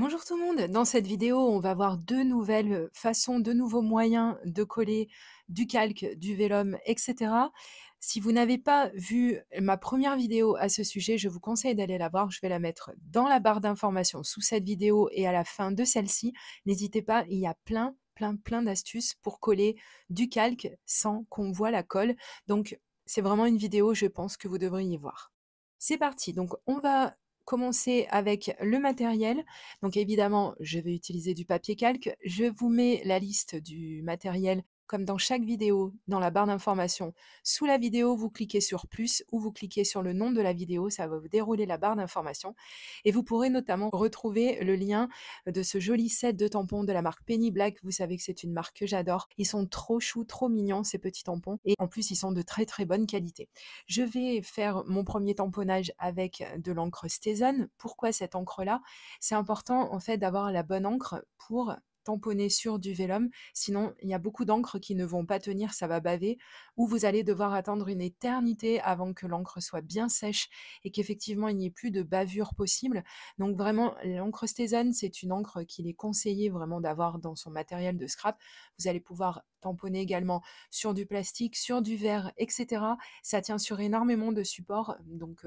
Bonjour tout le monde, dans cette vidéo on va voir deux nouvelles euh, façons, deux nouveaux moyens de coller du calque, du vélum, etc. Si vous n'avez pas vu euh, ma première vidéo à ce sujet, je vous conseille d'aller la voir, je vais la mettre dans la barre d'informations sous cette vidéo et à la fin de celle-ci. N'hésitez pas, il y a plein plein plein d'astuces pour coller du calque sans qu'on voit la colle, donc c'est vraiment une vidéo je pense que vous devriez voir. C'est parti, donc on va commencer avec le matériel. Donc évidemment, je vais utiliser du papier calque. Je vous mets la liste du matériel comme dans chaque vidéo, dans la barre d'information. Sous la vidéo, vous cliquez sur plus ou vous cliquez sur le nom de la vidéo, ça va vous dérouler la barre d'information. Et vous pourrez notamment retrouver le lien de ce joli set de tampons de la marque Penny Black. Vous savez que c'est une marque que j'adore. Ils sont trop choux, trop mignons ces petits tampons. Et en plus, ils sont de très très bonne qualité. Je vais faire mon premier tamponnage avec de l'encre Stezone. Pourquoi cette encre-là C'est important en fait d'avoir la bonne encre pour tamponner sur du vélum. Sinon, il y a beaucoup d'encre qui ne vont pas tenir, ça va baver. Ou vous allez devoir attendre une éternité avant que l'encre soit bien sèche et qu'effectivement il n'y ait plus de bavure possible. Donc vraiment, l'encre Stézane c'est une encre qu'il est conseillé vraiment d'avoir dans son matériel de scrap. Vous allez pouvoir tamponné également sur du plastique, sur du verre, etc. Ça tient sur énormément de supports, donc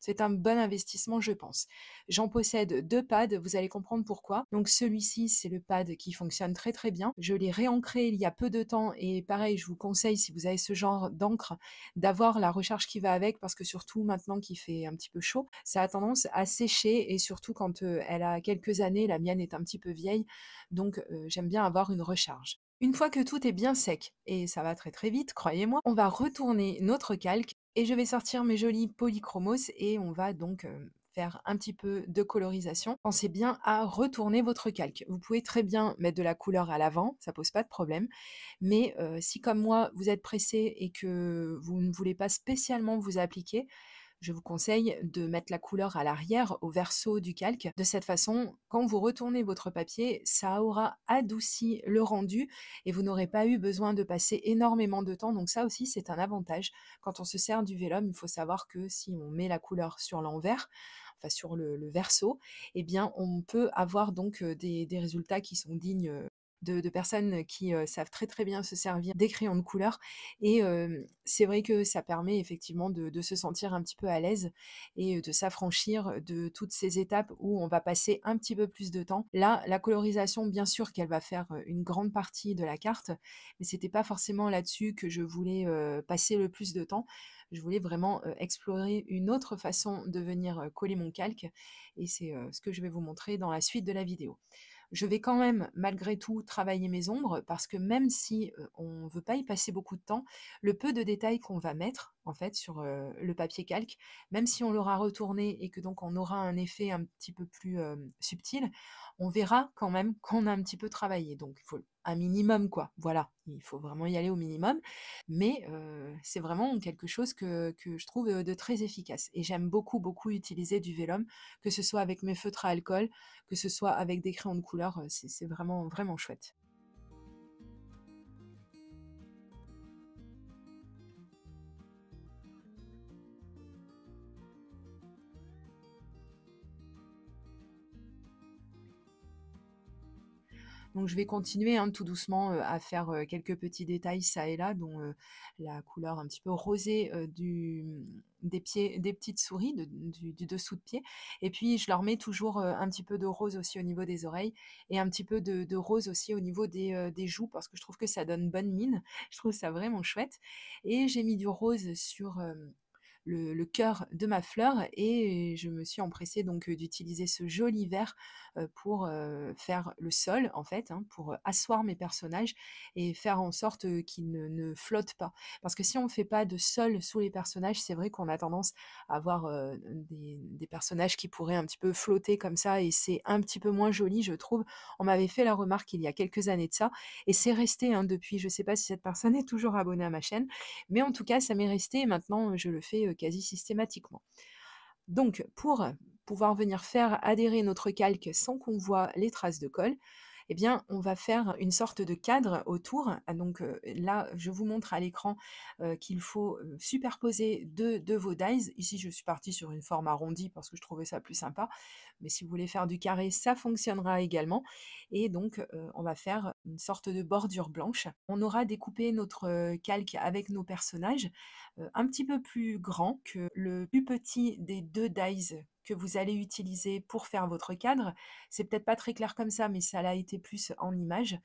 c'est un bon investissement, je pense. J'en possède deux pads, vous allez comprendre pourquoi. Donc celui-ci, c'est le pad qui fonctionne très très bien. Je l'ai réancré il y a peu de temps et pareil, je vous conseille, si vous avez ce genre d'encre, d'avoir la recharge qui va avec parce que surtout maintenant qu'il fait un petit peu chaud, ça a tendance à sécher et surtout quand elle a quelques années, la mienne est un petit peu vieille, donc j'aime bien avoir une recharge. Une fois que tout est bien sec, et ça va très très vite, croyez-moi, on va retourner notre calque et je vais sortir mes jolis polychromos et on va donc euh, faire un petit peu de colorisation, pensez bien à retourner votre calque. Vous pouvez très bien mettre de la couleur à l'avant, ça pose pas de problème, mais euh, si comme moi vous êtes pressé et que vous ne voulez pas spécialement vous appliquer, je vous conseille de mettre la couleur à l'arrière, au verso du calque. De cette façon, quand vous retournez votre papier, ça aura adouci le rendu et vous n'aurez pas eu besoin de passer énormément de temps. Donc ça aussi, c'est un avantage. Quand on se sert du vélum, il faut savoir que si on met la couleur sur l'envers, enfin sur le, verso, eh bien on peut avoir donc euh, des résultats qui sont dignes euh, de, personnes qui savent très très bien se servir des crayons de couleur. Et c'est vrai que ça permet effectivement de, de, se sentir un petit peu à l'aise et de s'affranchir de toutes ces étapes où on va passer un petit peu plus de temps. Là, la colorisation, bien sûr qu'elle va faire une grande partie de la carte, mais c'était pas forcément là-dessus que je voulais passer le plus de temps. Je voulais vraiment explorer une autre façon de venir coller mon calque et c'est ce que je vais vous montrer dans la suite de la vidéo je vais quand même malgré tout travailler mes ombres parce que même si on ne veut pas y passer beaucoup de temps, le peu de détails qu'on va mettre en fait sur le papier calque, même si on l'aura retourné et que donc on aura un effet un petit peu plus subtil, on verra quand même qu'on a un petit peu travaillé. Donc, il faut un minimum, quoi. Voilà, il faut vraiment y aller au minimum. Mais euh, c'est vraiment quelque chose que, que, je trouve euh, de très efficace. Et j'aime beaucoup, beaucoup utiliser du vélum, que ce soit avec mes feutres à alcool, que ce soit avec des crayons de couleur. Euh, c'est vraiment, vraiment chouette. Donc je vais continuer hein, tout doucement à faire quelques petits détails ça et là, dont la couleur un petit peu rosée du, mmh, des, pieds, des petites souris du, dessous de pied. Et puis je leur mets toujours un petit peu de rose aussi au niveau des oreilles et un petit peu de, rose aussi au niveau des, des, joues parce que je trouve que ça donne bonne mine. Je trouve ça vraiment chouette. Et j'ai mis du rose sur le, le cœur de ma fleur et je me suis empressée donc euh, d'utiliser ce joli vert euh, pour euh, faire le sol en fait, hein, pour asseoir mes personnages et faire en sorte qu'ils ne, flottent pas. Parce que si on ne fait pas de sol sous les personnages, c'est vrai qu'on a tendance à avoir des, personnages qui pourraient un petit peu flotter comme ça et c'est un petit peu moins joli, je trouve. On m'avait fait la remarque il y a quelques années de ça et c'est resté hein, depuis. Je ne sais pas si cette personne est toujours abonnée à ma chaîne, mais en tout cas, ça m'est resté et maintenant je le fais euh, quasi systématiquement. Donc, pour pouvoir venir faire adhérer notre calque sans qu'on voit les traces de colle, eh bien, on va faire une sorte de cadre autour. Ah, donc là, je vous montre à l'écran qu'il faut superposer deux, de vos dies. Ici, je suis partie sur une forme arrondie parce que je trouvais ça plus sympa. Mais si vous voulez faire du carré, ça fonctionnera également. Et donc, on va faire une sorte de bordure blanche. On aura découpé notre calque avec nos personnages un petit peu plus grand que le plus petit des deux dies que vous allez utiliser pour faire votre cadre. C'est peut-être pas très clair comme ça, mais ça l'a été plus en image.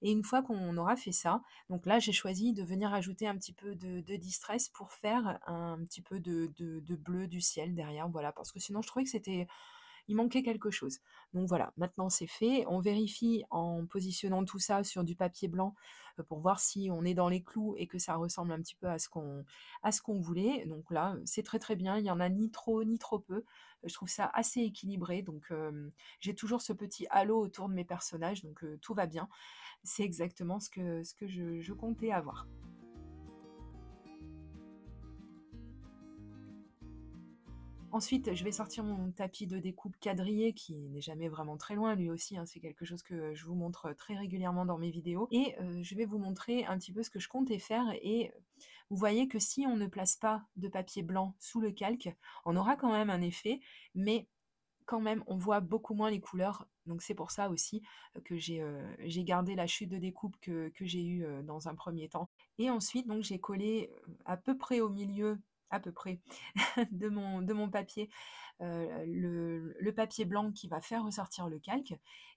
Et une fois qu'on aura fait ça, donc là j'ai choisi de venir ajouter un petit peu de, distress pour faire un petit peu de, de bleu du ciel derrière, voilà, parce que sinon je trouvais que c'était il manquait quelque chose. Donc voilà, maintenant c'est fait. On vérifie en positionnant tout ça sur du papier blanc euh, pour voir si on est dans les clous et que ça ressemble un petit peu à ce qu'on à ce qu'on voulait. Donc là, c'est très très bien. Il y en a ni trop ni trop peu. Je trouve ça assez équilibré. Donc euh, j'ai toujours ce petit halo autour de mes personnages. Donc euh, tout va bien. C'est exactement ce que ce que je comptais avoir. Ensuite, je vais sortir mon tapis de découpe quadrillé qui n'est jamais vraiment très loin lui aussi. Hein, c'est quelque chose que je vous montre euh, très régulièrement dans mes vidéos. Et euh, je vais vous montrer un petit peu ce que je comptais faire. Et euh, vous voyez que si on ne place pas de papier blanc sous le calque, on aura quand même un effet, mais quand même, on voit beaucoup moins les couleurs. Donc c'est pour ça aussi que j'ai gardé la chute de découpe que, j'ai eue dans un premier temps. Et ensuite, donc j'ai collé à peu près au milieu à peu près de mon, de mon papier, euh, le, papier blanc qui va faire ressortir le calque.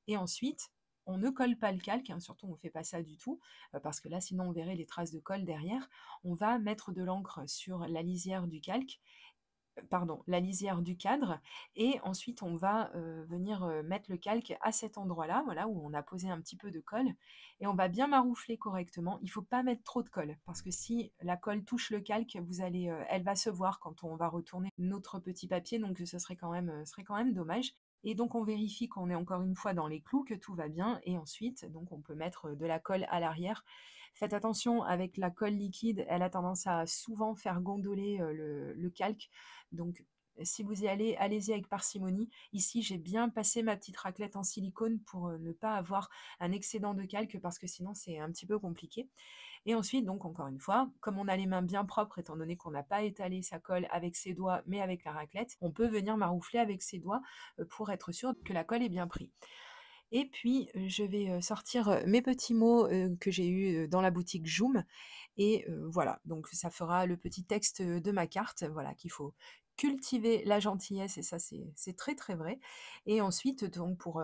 Et ensuite, on ne colle pas le calque, hein, surtout on ne fait pas ça du tout, euh, parce que là sinon on verrait les traces de colle derrière. On va mettre de l'encre sur la lisière du calque pardon, la lisière du cadre. Et ensuite, on va venir mettre le calque à cet endroit-là, voilà, où on a posé un petit peu de colle. Et on va bien maroufler correctement. Il ne faut pas mettre trop de colle, parce que si la colle touche le calque, vous allez, elle va se voir quand on va retourner notre petit papier. Donc, ce serait quand même, serait quand même dommage. Et donc on vérifie qu'on est encore une fois dans les clous, que tout va bien, et ensuite donc on peut mettre de la colle à l'arrière Faites attention avec la colle liquide, elle a tendance à souvent faire gondoler euh, le, calque. Donc si vous y allez, allez-y avec parcimonie. Ici, j'ai bien passé ma petite raclette en silicone pour euh, ne pas avoir un excédent de calque parce que sinon c'est un petit peu compliqué. Et ensuite, donc encore une fois, comme on a les mains bien propres, étant donné qu'on n'a pas étalé sa colle avec ses doigts mais avec la raclette, on peut venir maroufler avec ses doigts euh, pour être sûr que la colle est bien prise. Et puis, je vais sortir mes petits mots que j'ai eus dans la boutique Joom. Et voilà, donc ça fera le petit texte de ma carte, voilà, qu'il faut cultiver la gentillesse, et ça c'est très très vrai. Et ensuite, donc pour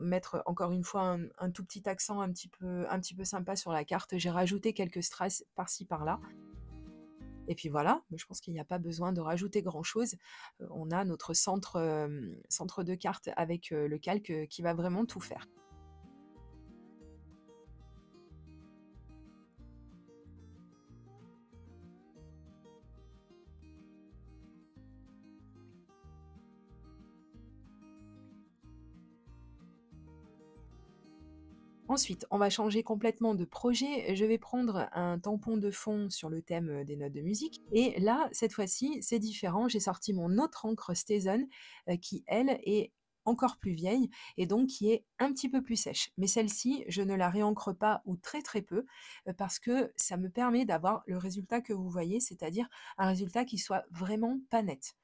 mettre encore une fois un, tout petit accent un petit, peu, un petit peu sympa sur la carte, j'ai rajouté quelques stress par-ci par-là. Et puis voilà, je pense qu'il n'y a pas besoin de rajouter grand-chose. Euh, on a notre centre, euh, centre de cartes avec euh, le calque qui va vraiment tout faire. Ensuite, on va changer complètement de projet. Je vais prendre un tampon de fond sur le thème euh, des notes de musique. Et là, cette fois-ci, c'est différent. J'ai sorti mon autre encre Stazen euh, qui, elle, est encore plus vieille et donc qui est un petit peu plus sèche. Mais celle-ci, je ne la réancre pas ou très très peu euh, parce que ça me permet d'avoir le résultat que vous voyez, c'est-à-dire un résultat qui soit vraiment pas net.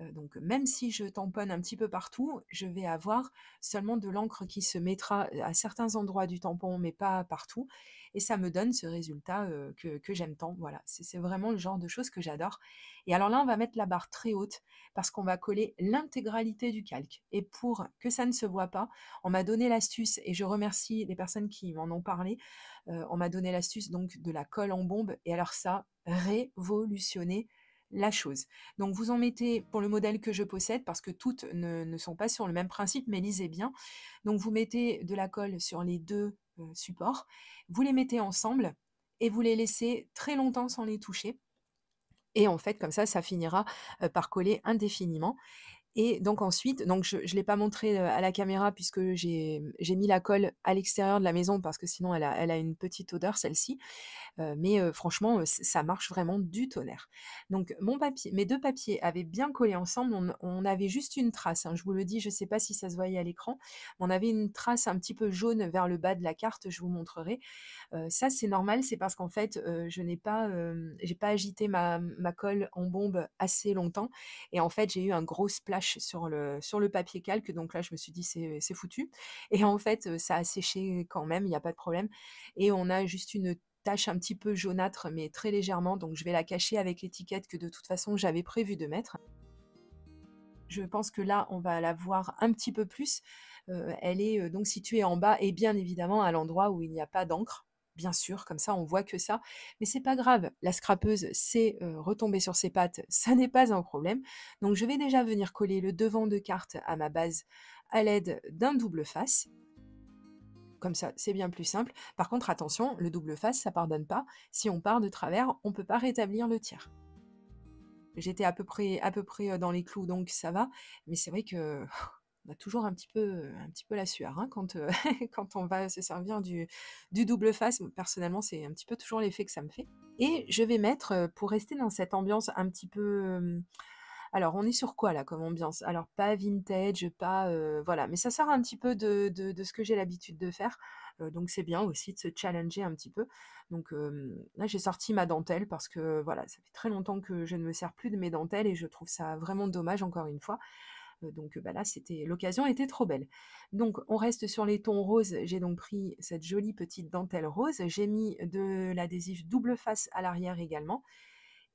Euh, donc même si je tamponne un petit peu partout, je vais avoir seulement de l'encre qui se mettra euh, à certains endroits du tampon, mais pas partout. Et ça me donne ce résultat euh, que, j'aime tant. Voilà, c'est vraiment le genre de choses que j'adore. Et alors là, on va mettre la barre très haute parce qu'on va coller l'intégralité du calque. Et pour que ça ne se voit pas, on m'a donné l'astuce, et je remercie les personnes qui m'en ont parlé, on m'a donné l'astuce donc de la colle en bombe. Et alors ça, révolutionné la chose. Donc vous en mettez pour le modèle que je possède, parce que toutes ne, sont pas sur le même principe, mais lisez bien. Donc vous mettez de la colle sur les deux euh, supports, vous les mettez ensemble et vous les laissez très longtemps sans les toucher. Et en fait, comme ça, ça finira euh, par coller indéfiniment. Et donc ensuite, donc je ne l'ai pas montré à la caméra puisque mmh, j'ai mis la colle à l'extérieur de la maison parce que sinon elle a, une petite odeur celle-ci. mais franchement, ça marche vraiment du tonnerre. Donc mon papier, mes deux papiers avaient bien collé ensemble. On, avait juste une trace. Hein, je vous le dis, je ne sais pas si ça se voyait à l'écran. On avait une trace un petit peu jaune vers le bas de la carte. Je vous montrerai. ça c'est normal, c'est parce qu'en fait je n'ai pas, j'ai pas agité ma, ma colle en bombe assez longtemps. Et en fait j'ai eu un gros splash sur le, sur le papier calque. Donc là, je me suis dit, c'est foutu. Et en fait, ça a séché quand même, il n'y a pas de problème. Et on a juste une tache un petit peu jaunâtre, mais très légèrement. Donc je vais la cacher avec l'étiquette que de toute façon, j'avais prévu de mettre. Je pense que là, on va la voir un petit peu plus. elle est donc située en bas et bien évidemment à l'endroit où il n'y a pas d'encre bien sûr, comme ça on voit que ça, mais c'est pas grave, la scrapeuse sait euh, retomber sur ses pattes, ça n'est pas un problème. Donc je vais déjà venir coller le devant de carte à ma base à l'aide d'un double face. Comme ça, c'est bien plus simple. Par contre, attention, le double face, ça pardonne pas. Si on part de travers, on peut pas rétablir le tiers. j'étais à peu près à peu près euh, dans les clous donc ça va mais c'est vrai que on bah, a toujours un petit peu, euh, un petit peu la sueur hein, quand, euh, quand on va se servir du, du double face. Personnellement, c'est un petit peu toujours l'effet que ça me fait. Et je vais mettre, euh, pour rester dans cette ambiance un petit peu... Hum, alors, on est sur quoi là comme ambiance Alors, pas vintage, pas. voilà, mais ça sort un petit peu de, de, ce que j'ai l'habitude de faire. donc, c'est bien aussi de se challenger un petit peu. Donc, là, j'ai sorti ma dentelle parce que voilà, ça fait très longtemps que je ne me sers plus de mes dentelles et je trouve ça vraiment dommage, encore une fois. Euh, donc bah, là, c'était l'occasion était trop belle. Donc on reste sur les tons roses. J'ai donc pris cette jolie petite dentelle rose. J'ai mis de l'adhésif double face à l'arrière également.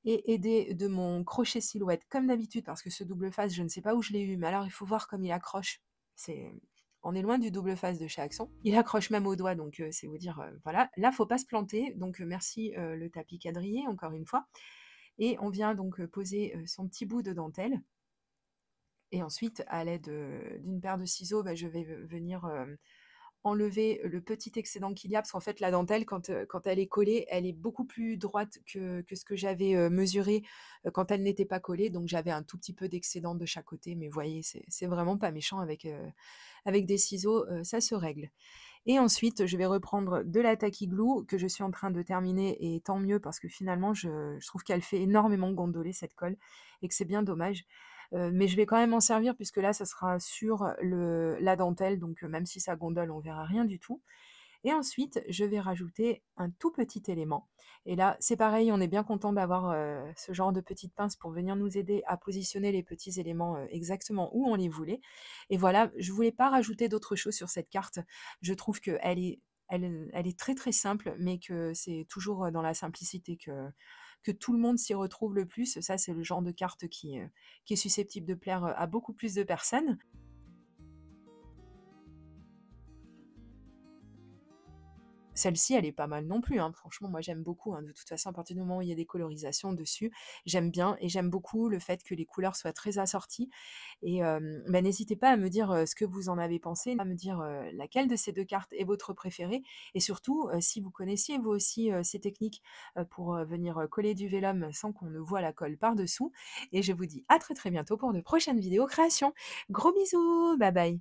Et aidé de mon crochet silhouette, comme d'habitude, parce que ce double face, je ne sais pas où je l'ai eu, mais alors il faut voir comme il accroche. on est loin du double face de chez Axon. Il accroche même au doigt, donc euh, c'est vous dire, euh, voilà, là, faut pas se planter. Donc merci le tapis quadrillé, encore une fois. Et on vient donc poser son petit bout de dentelle. Et ensuite, à l'aide d'une paire de ciseaux, bah, je vais venir enlever le petit excédent qu'il y a, parce qu'en fait, la dentelle, quand, elle est collée, elle est beaucoup plus droite que, ce que j'avais mesuré quand elle n'était pas collée. Donc, j'avais un tout petit peu d'excédent de chaque côté, mais vous voyez, c'est vraiment pas méchant avec, des ciseaux, ça se règle. Et ensuite, je vais reprendre de la taquiglou que je suis en train de terminer, et tant mieux, parce que finalement, je trouve qu'elle fait énormément gondoler cette colle, et que c'est bien dommage mais je vais quand même en servir puisque là, ça sera sur le, la dentelle. Donc même si ça gondole, on verra rien du tout. Et ensuite, je vais rajouter un tout petit élément. Et là, c'est pareil, on est bien content d'avoir ce genre de petites pince pour venir nous aider à positionner les petits éléments exactement où on les voulait. Et voilà, je voulais pas rajouter d'autres choses sur cette carte. Je trouve qu'elle est, elle est très très simple, mais que c'est toujours dans la simplicité que que tout le monde s'y retrouve le plus. Ça, c'est le genre de carte qui, euh, qui est susceptible de plaire euh, à beaucoup plus de personnes. Celle-ci, elle est pas mal non plus. Hein. Franchement, moi, j'aime beaucoup. Hein. De toute façon, à partir du moment où il y a des colorisations dessus, j'aime bien. Et j'aime beaucoup le fait que les couleurs soient très assorties. Et bah, n'hésitez pas à me dire ce que vous en avez pensé, à me dire laquelle de ces deux cartes est votre préférée. Et surtout, si vous connaissiez vous aussi ces techniques pour venir coller du vélum sans qu'on ne voit la colle par-dessous. Et je vous dis à très très bientôt pour de prochaines vidéos créations. Gros bisous, bye bye